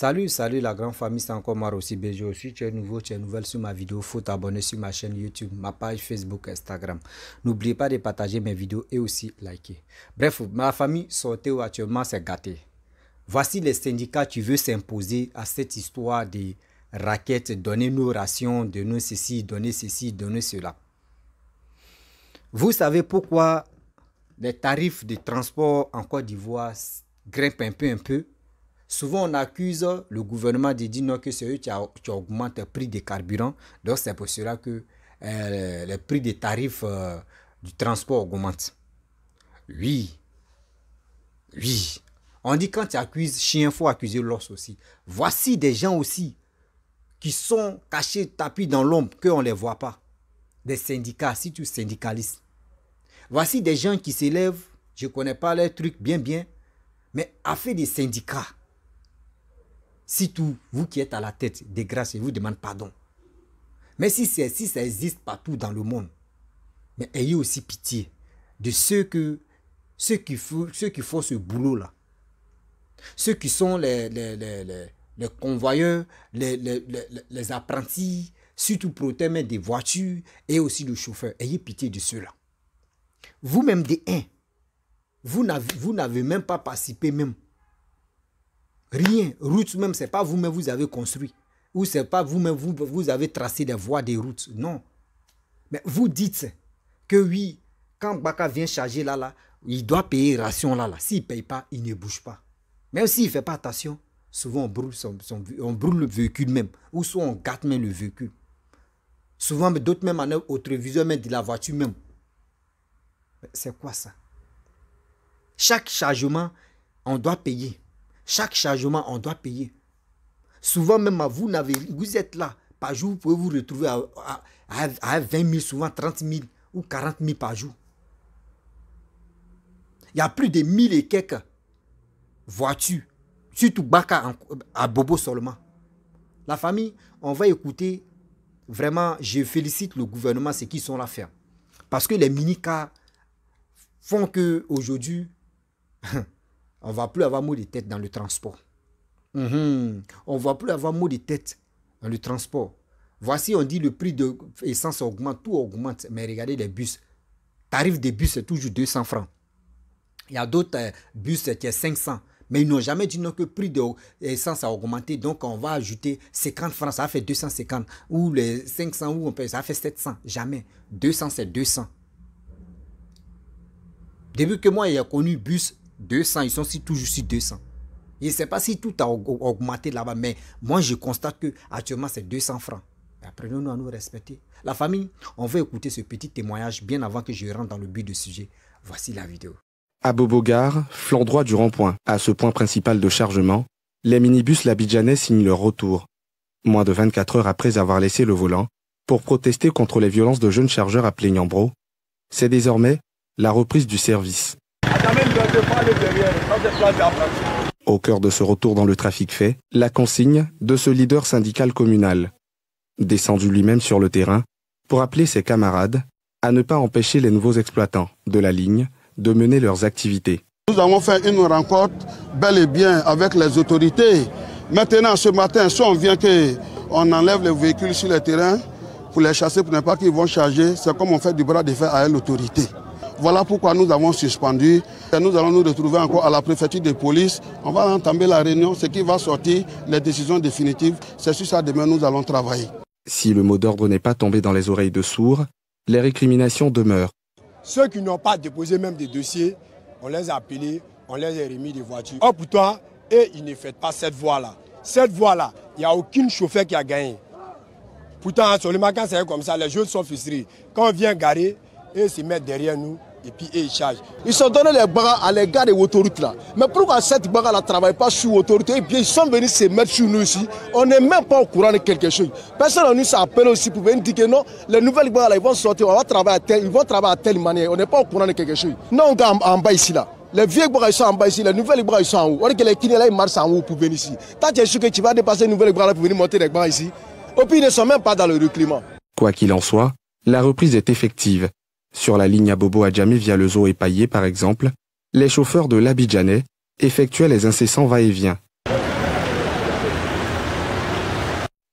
Salut, salut la grande famille, c'est encore aussi Bejo. Si tu es nouveau, tu es nouvelle sur ma vidéo, faut t'abonner sur ma chaîne YouTube, ma page Facebook, Instagram. N'oubliez pas de partager mes vidéos et aussi liker. Bref, ma famille, sortez où actuellement, c'est gâté. Voici les syndicats qui veulent s'imposer à cette histoire des raquettes, donner nos rations, donner ceci, donner ceci, donner cela. Vous savez pourquoi les tarifs de transport en Côte d'Ivoire grimpent un peu, un peu Souvent, on accuse le gouvernement de dire non, que c'est eux qui, augmentent le prix des carburants. Donc, c'est pour cela que euh, le prix des tarifs euh, du transport augmente. Oui. Oui. On dit quand tu accuses chien, il faut accuser l'os aussi. Voici des gens aussi qui sont cachés, tapis dans l'ombre, qu'on ne les voit pas. Des syndicats, si tu syndicaliste. Voici des gens qui s'élèvent, je ne connais pas les trucs bien, bien, mais à fait des syndicats. Si tout, vous qui êtes à la tête des grâces, je vous demande pardon. Mais si, ça existe partout dans le monde, mais ayez aussi pitié de ceux, que, qui, font, ce boulot-là. Ceux qui sont les, les, les, convoyeurs, les, les, apprentis, surtout protègent des voitures et aussi le chauffeur. Ayez pitié de ceux-là. Vous-même des uns, vous n'avez même pas participé même Rien. Route même, c'est pas vous-même vous avez construit. Ou c'est pas vous-même vous, vous avez tracé des voies, des routes. Non. Mais vous dites que oui, quand Baka vient charger là, là, il doit payer ration là, là. S'il ne paye pas, il ne bouge pas. Même s'il ne fait pas attention, souvent on brûle, on brûle le véhicule même. Ou soit on gâte même le véhicule. Souvent, d'autres même manœuvres, autre viseur même de la voiture même. C'est quoi ça? Chaque chargement, on doit payer. Chaque chargement, on doit payer. Souvent même, à ah, vous, n'avez, vous êtes là. Par jour, vous pouvez vous retrouver à, à, 20 000, souvent 30 000 ou 40 000 par jour. Il y a plus de 1000 et quelques voitures, surtout Baka à Bobo seulement. La famille, on va écouter. Vraiment, je félicite le gouvernement, ceux qui sont là faire. Parce que les mini-cars font qu'aujourd'hui... On va plus avoir mot de tête dans le transport. On mhm. ne On va plus avoir mot de tête dans le transport. Voici, on dit le prix de essence augmente, tout augmente. Mais regardez les bus. Tarif des bus, c'est toujours 200 francs. Il y a d'autres euh, bus qui sont 500. Mais ils n'ont jamais dit non que le prix de essence a augmenté. Donc, on va ajouter 50 francs, ça fait 250. Ou les 500, ou on peut, ça fait 700. Jamais. 200, c'est 200. Depuis que moi, il y a connu bus, 200, ils sont si toujours sur 200. Je ne sais pas si tout a augmenté là-bas, mais moi je constate que actuellement c'est 200 francs. Apprenons-nous à nous respecter. La famille, on va écouter ce petit témoignage bien avant que je rentre dans le but du sujet. Voici la vidéo. À Bobogar, flanc droit du rond-point, à ce point principal de chargement, les minibus Labidjanais signent leur retour. Moins de 24 heures après avoir laissé le volant, pour protester contre les violences de jeunes chargeurs à Plaignambro, c'est désormais la reprise du service. Au cœur de ce retour dans le trafic fait, la consigne de ce leader syndical communal, descendu lui-même sur le terrain, pour appeler ses camarades à ne pas empêcher les nouveaux exploitants de la ligne de mener leurs activités. Nous avons fait une rencontre bel et bien avec les autorités. Maintenant, ce matin, soit on vient qu'on enlève les véhicules sur le terrain pour les chasser, pour ne pas qu'ils vont charger, c'est comme on fait du bras de fer à l'autorité. Voilà pourquoi nous avons suspendu. nous allons nous retrouver encore à la préfecture de police. On va entamer la réunion, ce qui va sortir les décisions définitives. C'est sur ça demain nous allons travailler. Si le mot d'ordre n'est pas tombé dans les oreilles de sourds, les récriminations demeurent. Ceux qui n'ont pas déposé même des dossiers, on les a appelés, on les a remis des voitures. Or pourtant, et ils ne fêtent pas cette voie-là. Cette voie-là, il n'y a aucune chauffeur qui a gagné. Pourtant, seulement quand c'est comme ça, les jeunes sont frustrés. Quand on vient garer, ils se mettent derrière nous, et puis ils chargent. sont donné les bras à les gars de l'autoroute là. Mais pourquoi cette barre là ne travaille pas sur autorité? Et eh bien, ils sont venus se mettre sur nous ici. On n'est même pas au courant de quelque chose. Personne ne s'appelle aussi pour venir dire que non, les nouvelles bras là, ils vont sortir, travailler ils vont travailler à telle manière. On n'est pas au courant de quelque chose. Non, on est en bas ici là. Les vieux bras ils sont en bas ici, les nouvelles bras ils sont en haut. On dit que les kinés là ils marchent en haut pour venir ici. Tant que sûr que tu vas dépasser les nouvelles bras là pour venir monter les bras ici. Et puis ils ne sont même pas dans le recliment. Quoi qu'il en soit, la reprise est effective sur la ligne à Bobo Adjamé via le zoo épaillé par exemple, les chauffeurs de l'Abidjanais effectuaient les incessants va-et-vient.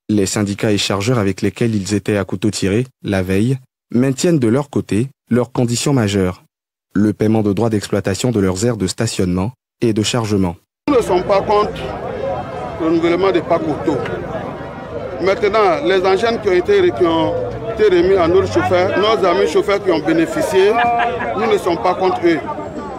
Les syndicats et chargeurs avec lesquels ils étaient à couteau tiré, la veille, maintiennent de leur côté leurs conditions majeures. Le paiement de droits d'exploitation de leurs aires de stationnement et de chargement. Nous ne sommes pas contre le renouvellement des pas Maintenant, les engins qui ont été qui remis à nos chauffeurs, nos amis chauffeurs qui ont bénéficié. Nous ne sommes pas contre eux,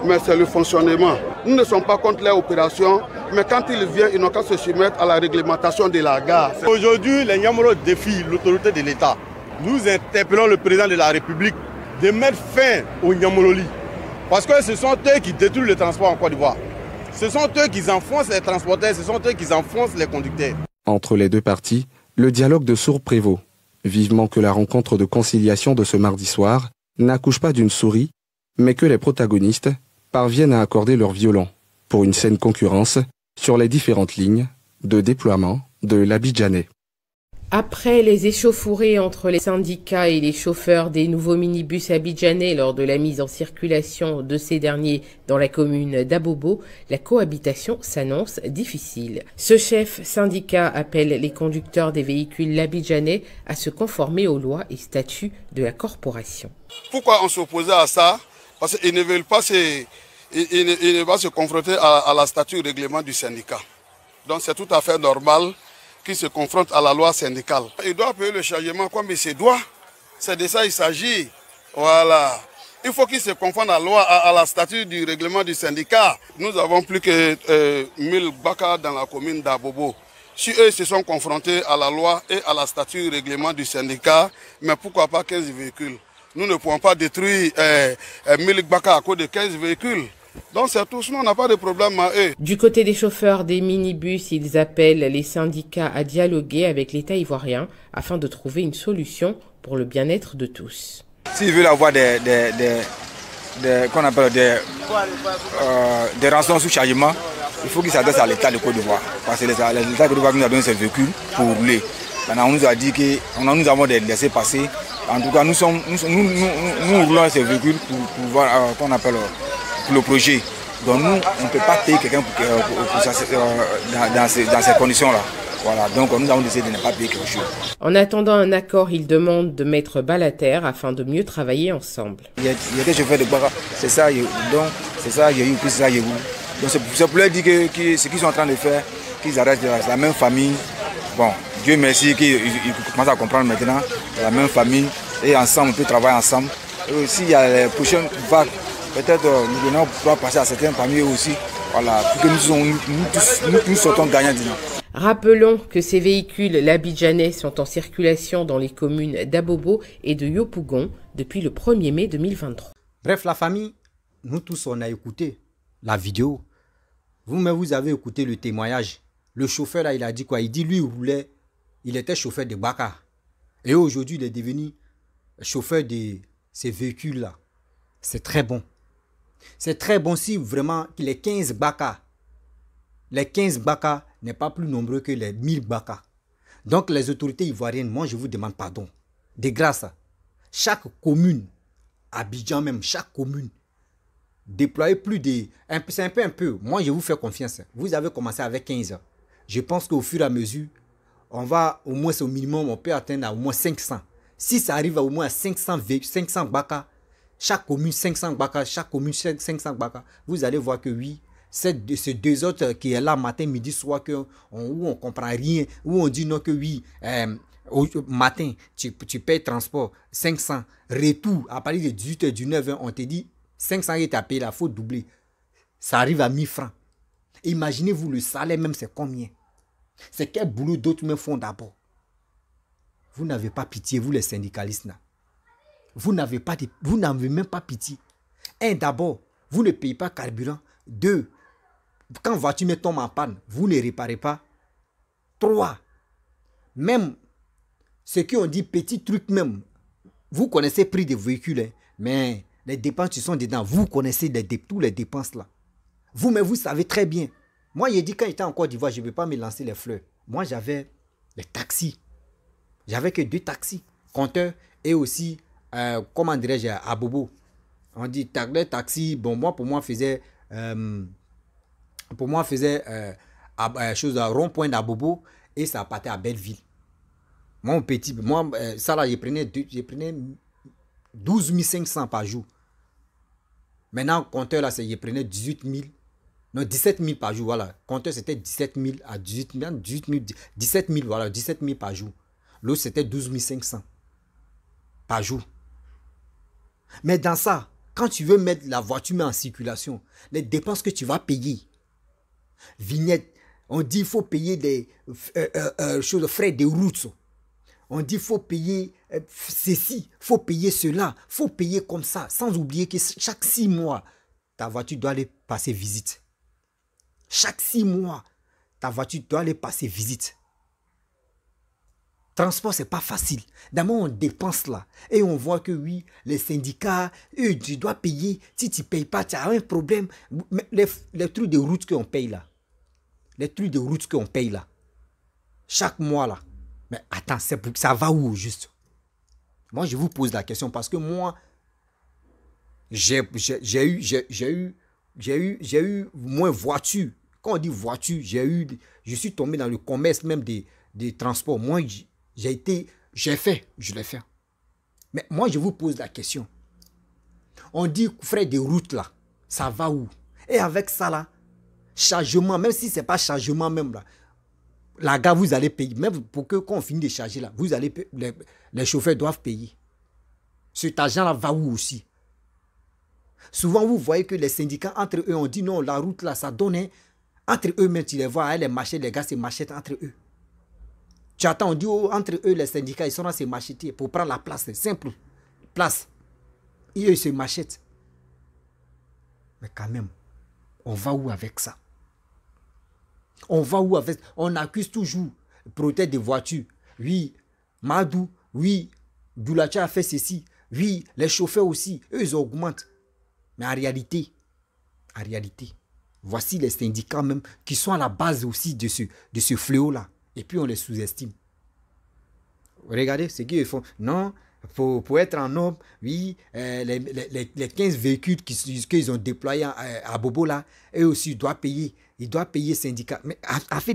mais c'est le fonctionnement. Nous ne sommes pas contre leur opération, mais quand ils viennent, ils n'ont qu'à se soumettre à la réglementation de la gare. Aujourd'hui, les Niamoro défient l'autorité de l'État. Nous interpellons le président de la République de mettre fin aux Niamoroli. Parce que ce sont eux qui détruisent le transport en Côte d'Ivoire. Ce sont eux qui enfoncent les transporteurs, ce sont eux qui enfoncent les conducteurs. Entre les deux parties, le dialogue de sourds prévaut vivement que la rencontre de conciliation de ce mardi soir n'accouche pas d'une souris, mais que les protagonistes parviennent à accorder leur violon pour une saine concurrence sur les différentes lignes de déploiement de l'Abidjanais. Après les échauffourées entre les syndicats et les chauffeurs des nouveaux minibus abidjanais lors de la mise en circulation de ces derniers dans la commune d'Abobo, la cohabitation s'annonce difficile. Ce chef syndicat appelle les conducteurs des véhicules abidjanais à se conformer aux lois et statuts de la corporation. Pourquoi on s'opposait à ça Parce qu'ils ne veulent pas se, ils, se confronter à, la statut règlement du syndicat. Donc c'est tout à fait normal qui se confrontent à la loi syndicale. Il doit payer le chargement comme il se doit. C'est de ça qu'il s'agit. Voilà. Il faut qu'ils se confrontent à la loi, à, la statue du règlement du syndicat. Nous avons plus que 1000 euh, BACA dans la commune d'Abobo. Si eux se sont confrontés à la loi et à la statue du règlement du syndicat, mais pourquoi pas 15 véhicules Nous ne pouvons pas détruire 1000 euh, euh, BACA à cause de 15 véhicules. Donc c'est tout, on n'a pas de problème à hein. eux. Eh. Du côté des chauffeurs des minibus, ils appellent les syndicats à dialoguer avec l'État ivoirien afin de trouver une solution pour le bien-être de tous. S'ils veulent avoir des, des, qu'on appelle des, euh, rançons sous chargement, il faut qu'ils s'adressent à l'État de Côte d'Ivoire. Parce que l'État de Côte d'Ivoire nous a donné ses véhicules pour rouler. On nous a dit que nous avons des laissés passer. En tout cas, nous, sommes, nous, nous, ces véhicules pour pouvoir, euh, qu'on appelle... Euh, pour le projet. Donc nous, on ne peut pas payer quelqu'un dans, ces, conditions-là. Voilà, donc nous avons décidé de ne pas payer quelque En attendant un accord, il demande de mettre bas la terre afin de mieux travailler ensemble. Il y a, des y de bara, c'est ça, donc c'est ça, il y a eu, ça, il y a eu. Donc ça pour dire que, ce qu'ils sont en train de faire, qu'ils arrêtent la, la même famille. Bon, Dieu merci qu'ils commencent à comprendre maintenant, la même famille, et ensemble, on peut travailler ensemble. S'il y a les prochaines vagues Peut-être euh, nous donnons pouvoir passer à certains parmi aussi. Voilà, que nous, nous, tous, nous sortons gagnants Rappelons que ces véhicules l'Abidjanais sont en circulation dans les communes d'Abobo et de Yopougon depuis le 1er mai 2023. Bref, la famille, nous tous, on a écouté la vidéo. Vous-même, vous avez écouté le témoignage. Le chauffeur, là, il a dit quoi Il dit, lui, il roulait, il était chauffeur de Baka. Et aujourd'hui, il est devenu chauffeur de ces véhicules-là. C'est très bon. C'est très bon si vraiment les 15 baka les 15 baka n'est pas plus nombreux que les 1000 baka Donc les autorités ivoiriennes, moi je vous demande pardon. De grâce, chaque commune, Abidjan même, chaque commune, déployez plus de... C'est un peu un peu. Moi je vous fais confiance. Vous avez commencé avec 15. Je pense qu'au fur et à mesure, on va au moins au minimum, on peut atteindre au moins 500. Si ça arrive à au moins à 500, 500 chaque commune 500 Baka, chaque commune 500 Baka. Vous allez voir que oui, ces deux autres qui est là matin, midi, soir, que on, où comprend rien, où on dit non que oui, euh, matin, tu, tu payes transport 500, retour à Paris de 18h, 9 h on te dit 500 à payer payé, la faut doubler. Ça arrive à 1000 francs. Imaginez-vous le salaire même, c'est combien C'est quel boulot d'autres me font d'abord Vous n'avez pas pitié, vous les syndicalistes là vous n'avez pas vous n'avez même pas pitié. Un, d'abord, vous ne payez pas carburant. Deux, quand voiture me tombe en panne, vous ne réparez pas. Trois, même ceux qui ont dit petit truc même, vous connaissez le prix des véhicules, hein, mais les dépenses qui sont dedans, vous connaissez toutes les dépenses là. vous mais vous savez très bien. Moi, j'ai dit quand j'étais en Côte d'Ivoire, je ne vais pas me lancer les fleurs. Moi, j'avais les taxis. J'avais que deux taxis, compteur et aussi euh, comment dirais-je, à Bobo. On dit le taxi, bon, moi, pour moi, faisait, euh, pour moi, faisait euh, à, euh, chose à rond-point d'Abobo et ça partait à Belleville. mon petit, moi, ça là, je prenais, je prenais 12 500 par jour. Maintenant, compteur là, je prenais 18 000. Non, 17 000 par jour, voilà. Compteur, c'était 17 000 à 18 000, 000, 17 000, voilà, 17 000 par jour. L'autre, c'était 12 500 par jour. Mais dans ça, quand tu veux mettre la voiture en circulation, les dépenses que tu vas payer, vignettes, on dit qu'il faut payer des euh, euh, euh, choses, frais de route. On dit qu'il faut payer ceci, faut payer cela, faut payer comme ça, sans oublier que chaque six mois, ta voiture doit aller passer visite. Chaque six mois, ta voiture doit aller passer visite. Transport, ce n'est pas facile. D'abord, on dépense là. Et on voit que oui, les syndicats, eux, tu dois payer. Si tu ne payes pas, tu as un problème. Les, trucs de route qu'on paye là. Les trucs de route qu'on paye là. Chaque mois là. Mais attends, ça va où juste Moi, je vous pose la question parce que moi, j'ai eu, j'ai eu, j'ai eu, j'ai eu moins voiture. Quand on dit voiture, j'ai eu, je suis tombé dans le commerce même des, des transports. Moi, j'ai été, j'ai fait, je l'ai fait. Mais moi, je vous pose la question. On dit frère des routes là, ça va où Et avec ça là, chargement, même si ce n'est pas chargement même là, la gare, vous allez payer. Même pour que quand on finisse de charger là, vous allez les, chauffeurs doivent payer. Cet argent-là va où aussi Souvent, vous voyez que les syndicats, entre eux, ont dit non, la route là, ça donnait. Hein. Entre eux même tu les vois, hein, les marchés, les gars c'est machette entre eux. Tu on dit, entre eux, les syndicats, ils sont là se macheter pour prendre la place, simple. Place. Et eux, ils se machètent. Mais quand même, on va où avec ça On va où avec On accuse toujours protège des voitures. Oui, Madou, oui, Doulacha a fait ceci. Oui, les chauffeurs aussi, eux, ils augmentent. Mais en réalité, en réalité, voici les syndicats même qui sont à la base aussi de de ce fléau-là. Et puis on les sous-estime. Regardez ce qu'ils font. Non, pour, être en homme, oui, euh, les, les, les, 15 véhicules qu'ils ont déployés euh, à, Bobo là, eux aussi, ils doivent payer. Ils doivent payer syndicat. Mais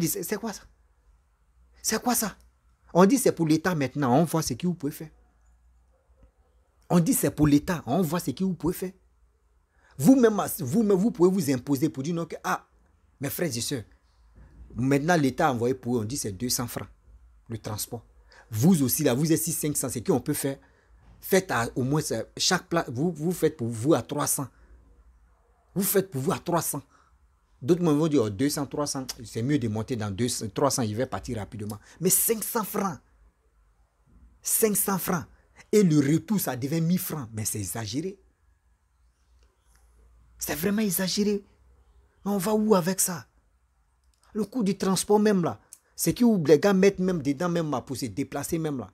c'est quoi ça C'est quoi ça On dit c'est pour l'État maintenant, on voit ce que vous pouvez faire. On dit c'est pour l'État, on voit ce que vous pouvez faire. Vous-même, vous, vous pouvez vous imposer pour dire non que, ah, mes frères et sœurs, Maintenant, l'État a envoyé pour eux, on dit c'est 200 francs, le transport. Vous aussi, là, vous êtes 6 500, c'est qu'on peut faire. Faites au moins, chaque place, vous, vous faites pour vous à 300. Vous faites pour vous à 300. D'autres vont dire 200, 300, c'est mieux de monter dans 200, 300, il va partir rapidement. Mais 500 francs, 500 francs, et le retour, ça devient 1000 francs. Mais c'est exagéré. C'est vraiment exagéré. On va où avec ça le coût du transport même là. C'est qui oublie les gars mettent même dedans même là, pour se déplacer même là.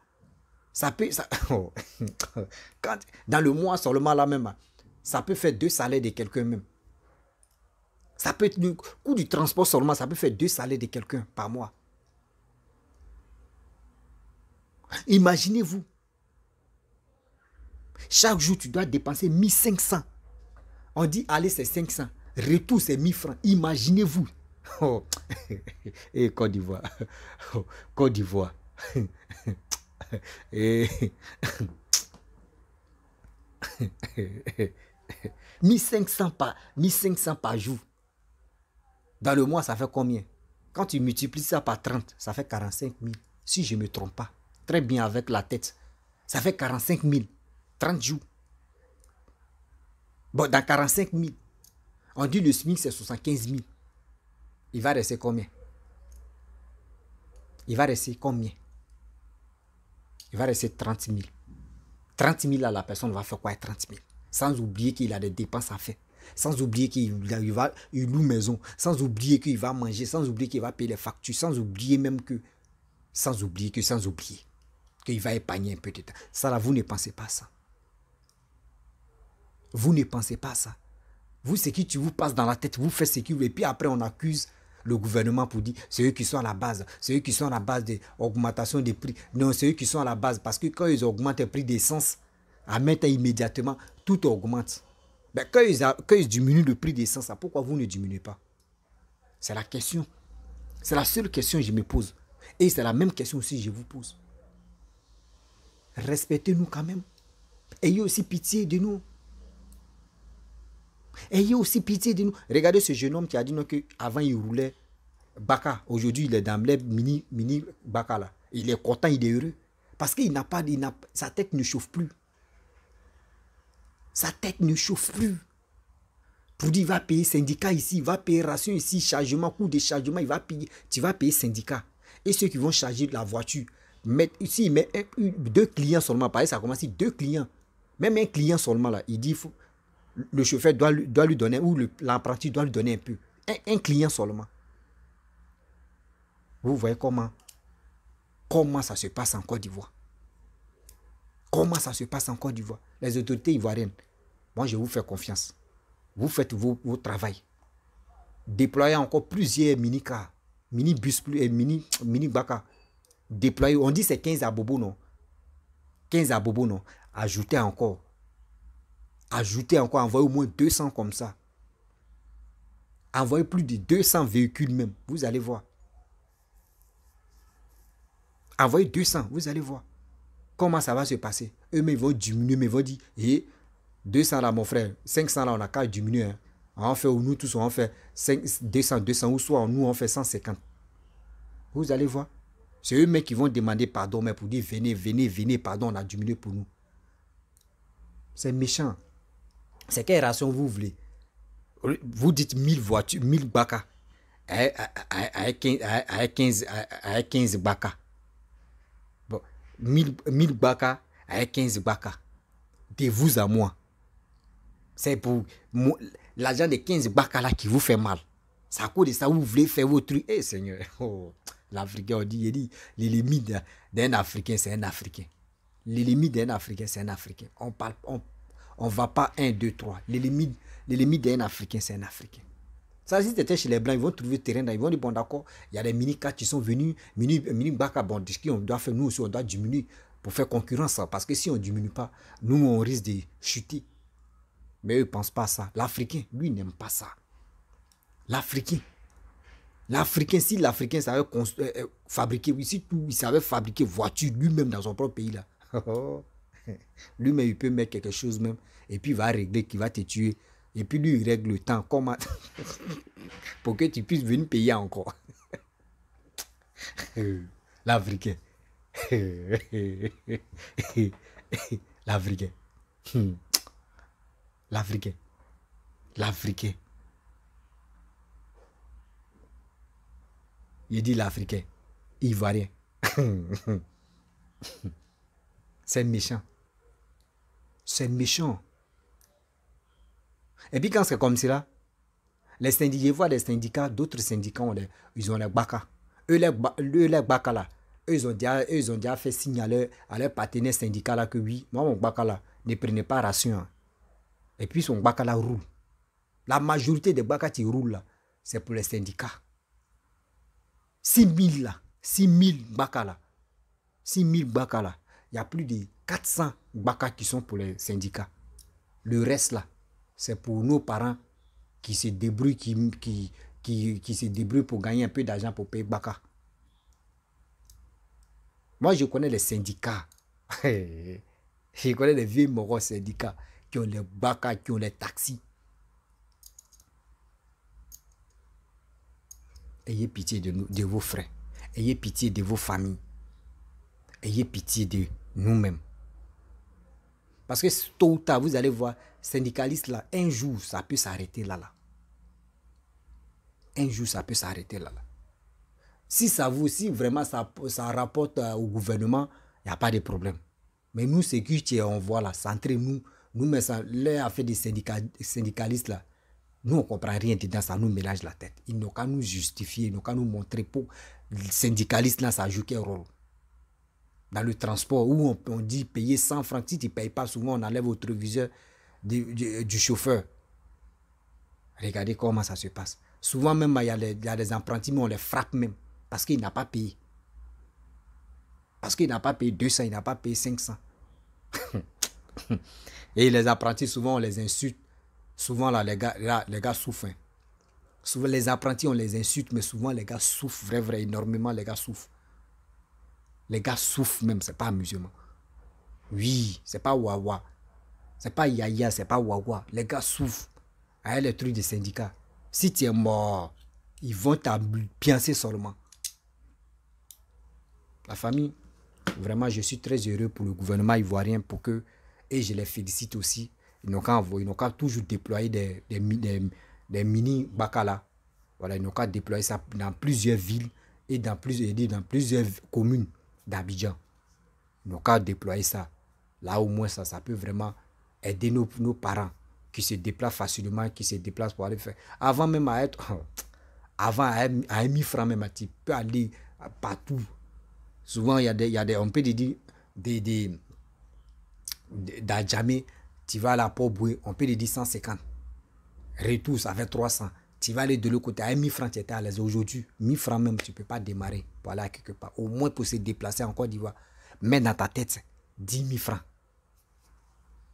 Ça peut... Oh. dans le mois seulement là même, hein, ça peut faire deux salaires de quelqu'un même. Ça peut être le coût du transport seulement, ça peut faire deux salaires de quelqu'un par mois. Imaginez-vous. Chaque jour, tu dois dépenser 1500. On dit, allez, c'est 500. Retour, c'est 1000 francs. Imaginez-vous Oh. Eh, oh. Côte d'Ivoire. Côte d'Ivoire. 1500 par jour. Dans le mois, ça fait combien Quand tu multiplies ça par 30, ça fait 45 000. Si je ne me trompe pas, très bien avec la tête, ça fait 45 000. 30 jours. Bon, dans 45 000, on dit le SMIC, c'est 75 000 il va rester combien Il va rester combien Il va rester 30 000. 30 000 la personne va faire quoi avec 30 000 Sans oublier qu'il a des dépenses à faire. Sans oublier qu'il va il loue maison. Sans oublier qu'il va manger. Sans oublier qu'il va payer les factures. Sans oublier même que. Sans oublier que, sans oublier. Qu'il va épargner un peu de temps. Ça là, vous ne pensez pas ça. Vous ne pensez pas ça. Vous, ce qui tu vous passe dans la tête, vous faites ce qui vous. Et puis après, on accuse le gouvernement pour dire c'est eux qui sont à la base, c'est eux qui sont à la base de l'augmentation des prix. Non, c'est eux qui sont à la base parce que quand ils augmentent le prix d'essence, à mettre immédiatement, tout augmente. Mais ben, quand ils, quand ils diminuent le prix d'essence, ah, pourquoi vous ne diminuez pas C'est la question. C'est la seule question que je me pose. Et c'est la même question aussi que je vous pose. Respectez-nous quand même. Ayez aussi pitié de nous. Ayez aussi pitié de nous. Regardez ce jeune homme qui a dit qu'avant il roulait Baka. Aujourd'hui, il est dans le mini, mini Baka là. Il est content, il est heureux. Parce qu'il n'a pas. sa tête ne chauffe plus. Sa tête ne chauffe plus. Pour dire, il va payer syndicat ici, il va payer ration ici, chargement, coût de chargement, il va payer. Tu vas payer syndicat. Et ceux qui vont charger la voiture, mettre ici, mais deux clients seulement, pareil, ça commence deux clients. Même un client seulement là, il dit, faut, le chauffeur doit, lui donner, ou l'apprenti doit lui donner un peu. Un, client seulement. Vous voyez comment, comment ça se passe en Côte d'Ivoire. Comment ça se passe en Côte d'Ivoire. Les autorités ivoiriennes, moi je vous fais confiance. Vous faites vos, vos travail. Déployez encore plusieurs mini-cars, mini-bus, eh, mini, mini baka Déployez, on dit c'est 15 à Bobo, non 15 à Bobo, non Ajoutez encore Ajoutez encore, envoyez au moins 200 comme ça. Envoyez plus de 200 véhicules même. Vous allez voir. Envoyez 200, vous allez voir. Comment ça va se passer Eux-mêmes vont diminuer, mais vont dire, 200 eh, là mon frère, 500 là on a qu'à diminuer. Hein. On fait, nous tous, on fait 200, 200, ou soit nous on fait 150. Vous allez voir. C'est eux-mêmes qui vont demander pardon, mais pour dire venez, venez, venez, pardon, on a diminué pour nous. C'est méchant. C'est quelle ration vous voulez Vous dites 1000 voitures, 1000 baka. Avec 15, 15 baka. Bon, 1000, mille baka avec 15 baka. De vous à moi. C'est pour l'argent de 15 baka là qui vous fait mal. Ça coûte ça, vous voulez faire votre trucs Eh Seigneur, oh, l'Africain, on dit, il dit, les limites d'un Africain, c'est un Africain. Les limites d'un Africain, c'est un Africain. On parle, on ne va pas 1, 2, 3. limites d'un Africain, c'est un Africain. Ça, si tu étais chez les Blancs, ils vont trouver terrain. Ils vont dire, bon, d'accord, il y a des mini-cats qui sont venus, mini-baka, on doit faire, nous aussi, on doit diminuer pour faire concurrence. Parce que si on ne diminue pas, nous, on risque de chuter. Mais eux, ils ne pensent pas à ça. L'Africain, lui, n'aime pas ça. L'Africain. L'Africain, si l'Africain savait euh, euh, fabriquer, si tout, il savait fabriquer voiture lui-même dans son propre pays, là. Oh, oh. Lui-même, il peut mettre quelque chose même, et puis il va régler qu'il va te tuer. Et puis lui, il règle le temps comment... pour que tu puisses venir payer encore. Euh, L'Africain. L'Africain. Hmm. L'Africain. L'Africain. Il dit l'Africain. Ivoirien. C'est méchant. C'est méchant. Et puis quand c'est comme cela, les syndicats, syndicats, d'autres syndicats, ils ont les bacas. Eux, les, eux, là, ils ont déjà, ils ont fait signe à leurs partenaire syndical là que oui, moi, mon baka là, ne prenez pas ration. Et puis son baka là roule. La majorité des bacas qui roulent là, c'est pour les syndicats. 6 000 là, 6 000 bacas, là, 6 000 là, il y a plus de 400 baka qui sont pour les syndicats. Le reste, là, c'est pour nos parents qui se débrouillent, qui, qui, qui, se débrouillent pour gagner un peu d'argent pour payer baka Moi, je connais les syndicats. je connais les vieux moraux syndicats qui ont les baka, qui ont les taxis. Ayez pitié de, nous, de vos frères. Ayez pitié de vos familles. Ayez pitié de nous-mêmes. Parce que tôt ou tard, vous allez voir, syndicaliste là, un jour, ça peut s'arrêter là, là. Un jour, ça peut s'arrêter là, là. Si ça vous, si vraiment ça, ça rapporte euh, au gouvernement, il n'y a pas de problème. Mais nous, c'est qui on voit là, centré, nous, nous, mais ça, a fait des syndicalistes là, nous, on ne comprend rien dedans, ça nous mélange la tête. Ils n'ont qu'à nous justifier, ils n'ont qu'à nous montrer pour le syndicalistes là, ça joue quel rôle dans le transport où on, dit payer 100 francs. Si tu ne payes pas, souvent on enlève votre viseur du, chauffeur. Regardez comment ça se passe. Souvent même, il y a, des apprentis, mais on les frappe même parce qu'il n'a pas payé. Parce qu'il n'a pas payé 200, il n'a pas payé 500. Et les apprentis, souvent, on les insulte. Souvent, là, les gars, souffrent. Hein. Souvent, les apprentis, on les insulte, mais souvent, les gars souffrent, Vraiment, énormément, les gars souffrent. Les gars souffrent même, c'est pas musulman. Oui, c'est pas Wawa. C'est pas Yaya, c'est pas Wawa. Les gars souffrent. Avec ah, les trucs des syndicats. Si tu es mort, ils vont t'abuser seulement. La famille, vraiment, je suis très heureux pour le gouvernement ivoirien pour que, et je les félicite aussi, ils n'ont toujours déployer des, des, mini bacala. Voilà, ils n'ont qu'à déployer ça dans plusieurs villes et dans plusieurs, dans plusieurs communes d'Abidjan. Donc, à déployer ça, là au moins, ça, ça peut vraiment aider nos, nos parents qui se déplacent facilement, qui se déplacent pour aller faire. Avant même à être. Avant, à, 1 000 francs même, tu peux aller partout. Souvent, il y, a des, y a des. On peut te dire. Des, des, tu vas à la Poboué, on peut te dire 150. Retour, ça fait 300 tu vas aller de l'autre côté. À ah, 1000 francs, tu étais à l'aise. Aujourd'hui, 1000 francs même, tu ne peux pas démarrer pour aller à quelque part. Au moins pour se déplacer en Côte d'Ivoire. Mets dans ta tête 10 000 francs.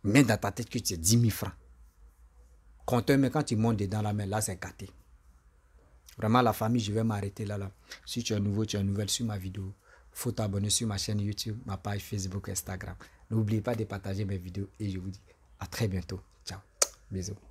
Mets dans ta tête que tu as 10 000 francs. Compteur, mais quand tu montes dedans la main, là, c'est gâté. Vraiment, la famille, je vais m'arrêter là, là. Si tu es nouveau, tu es nouvelle sur ma vidéo, faut t'abonner sur ma chaîne YouTube, ma page Facebook, Instagram. n'oubliez pas de partager mes vidéos et je vous dis à très bientôt. Ciao. Bisous.